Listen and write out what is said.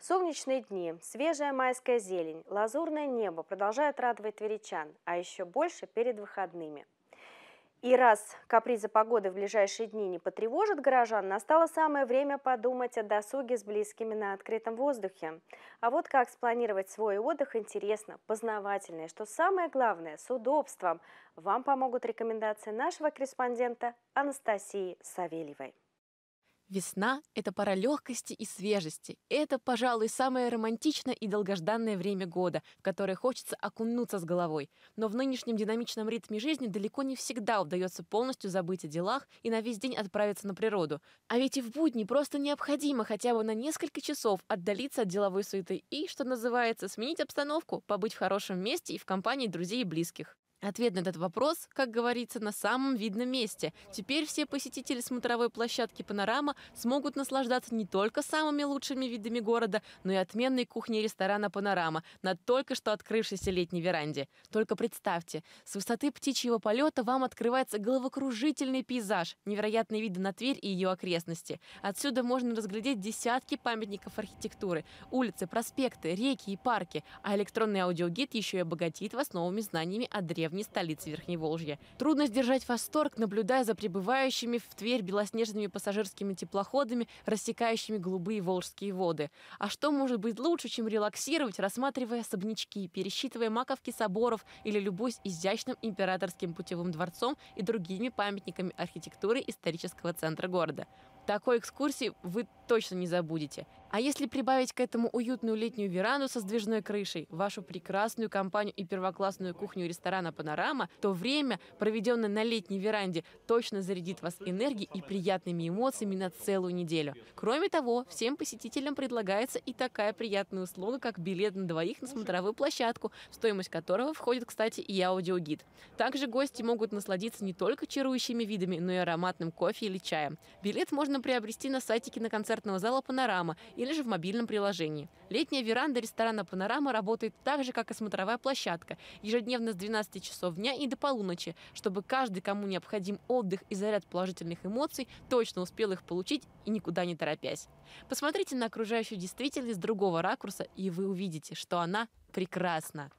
Солнечные дни, свежая майская зелень, лазурное небо продолжают радовать тверичан, а еще больше перед выходными. И раз капризы погоды в ближайшие дни не потревожат горожан, настало самое время подумать о досуге с близкими на открытом воздухе. А вот как спланировать свой отдых интересно, познавательно и, что самое главное, с удобством. Вам помогут рекомендации нашего корреспондента Анастасии Савельевой. Весна — это пора легкости и свежести. Это, пожалуй, самое романтичное и долгожданное время года, в которое хочется окунуться с головой. Но в нынешнем динамичном ритме жизни далеко не всегда удается полностью забыть о делах и на весь день отправиться на природу. А ведь и в будни просто необходимо хотя бы на несколько часов отдалиться от деловой суеты и, что называется, сменить обстановку, побыть в хорошем месте и в компании друзей и близких. Ответ на этот вопрос, как говорится, на самом видном месте. Теперь все посетители смотровой площадки «Панорама» смогут наслаждаться не только самыми лучшими видами города, но и отменной кухней ресторана «Панорама» на только что открывшейся летней веранде. Только представьте, с высоты птичьего полета вам открывается головокружительный пейзаж, невероятные виды на Тверь и ее окрестности. Отсюда можно разглядеть десятки памятников архитектуры, улицы, проспекты, реки и парки, а электронный аудиогид еще и обогатит вас новыми знаниями о древнем дни столицы Верхневолжья. Трудно сдержать восторг, наблюдая за прибывающими в Тверь белоснежными пассажирскими теплоходами, рассекающими голубые волжские воды. А что может быть лучше, чем релаксировать, рассматривая особнячки, пересчитывая маковки соборов или любуясь изящным императорским путевым дворцом и другими памятниками архитектуры исторического центра города? Такой экскурсии вы точно не забудете. А если прибавить к этому уютную летнюю веранду со сдвижной крышей, вашу прекрасную компанию и первоклассную кухню ресторана «Панорама», то время, проведенное на летней веранде, точно зарядит вас энергией и приятными эмоциями на целую неделю. Кроме того, всем посетителям предлагается и такая приятная услуга, как билет на двоих на смотровую площадку, в стоимость которого входит, кстати, и аудиогид. Также гости могут насладиться не только чарующими видами, но и ароматным кофе или чаем. Билет можно можно приобрести на сайте киноконцертного зала «Панорама» или же в мобильном приложении. Летняя веранда ресторана «Панорама» работает так же, как и смотровая площадка, ежедневно с 12 часов дня и до полуночи, чтобы каждый, кому необходим отдых и заряд положительных эмоций, точно успел их получить и никуда не торопясь. Посмотрите на окружающую действительность с другого ракурса, и вы увидите, что она прекрасна.